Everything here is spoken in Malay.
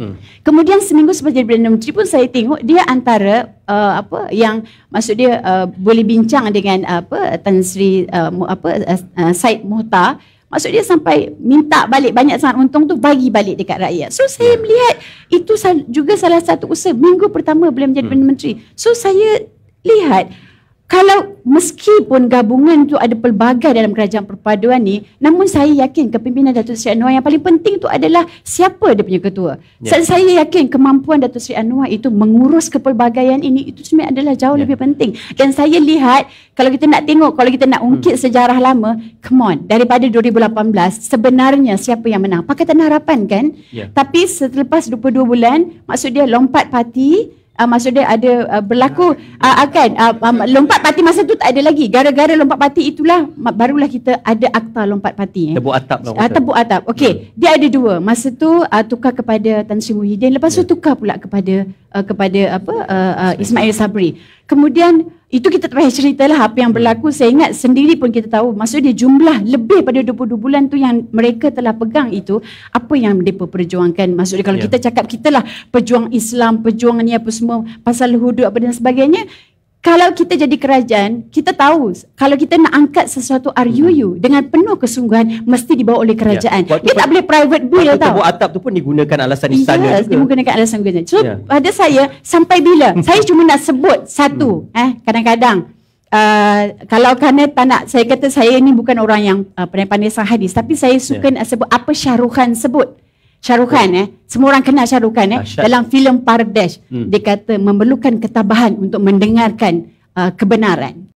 Hmm. Kemudian seminggu selepas jadi Perdana Menteri pun saya tengok dia antara uh, apa yang maksud dia uh, boleh bincang dengan uh, apa Tan Sri uh, apa uh, uh, Said Mohtar maksud dia sampai minta balik banyak sangat untung tu bagi balik dekat rakyat. So saya hmm. melihat itu juga salah satu usaha minggu pertama beliau menjadi hmm. Perdana Menteri. So saya lihat kalau meskipun gabungan tu ada pelbagai dalam kerajaan perpaduan ni namun saya yakin kepimpinan Datuk Seri Anwar yang paling penting tu adalah siapa dia punya ketua ya. Sebab saya yakin kemampuan Datuk Seri Anwar itu mengurus kepelbagaian ini itu sebenarnya adalah jauh ya. lebih penting dan saya lihat kalau kita nak tengok kalau kita nak ungkit hmm. sejarah lama come on daripada 2018 sebenarnya siapa yang menang Pakatan Harapan kan ya. tapi selepas 22 bulan maksud dia lompat parti uh, ah, maksud dia ada uh, berlaku uh, ah, akan uh, um, lompat parti masa tu tak ada lagi gara-gara lompat parti itulah barulah kita ada akta lompat parti eh. tebuk atap lah uh, tebuk atap okey yeah. Hmm. dia ada dua masa tu uh, tukar kepada Tan Sri Muhyiddin lepas yeah. tu ya. tukar pula kepada uh, kepada apa uh, uh, Ismail Sabri kemudian itu kita tak payah ceritalah apa yang berlaku. Saya ingat sendiri pun kita tahu. Maksudnya jumlah lebih pada 22 bulan tu yang mereka telah pegang itu. Apa yang mereka perjuangkan. Maksudnya kalau yeah. kita cakap kita lah pejuang Islam, pejuang ni apa semua. Pasal hudud apa dan sebagainya kalau kita jadi kerajaan, kita tahu kalau kita nak angkat sesuatu RUU hmm. dengan penuh kesungguhan mesti dibawa oleh ya. kerajaan. Ya. Dia tak boleh private bill waktu tau. Tubuh atap tu pun digunakan alasan istana yes, juga. digunakan alasan istana. So, ya. pada saya sampai bila? saya cuma nak sebut satu, hmm. eh kadang-kadang Uh, kalau kerana tak nak saya kata saya ni bukan orang yang uh, pandai-pandai sang tapi saya suka yeah. nak sebut apa Syaruhan sebut Syarukan eh semua orang kenal Syarukan eh Asyad. dalam filem Pardesh hmm. dia kata memerlukan ketabahan untuk mendengarkan uh, kebenaran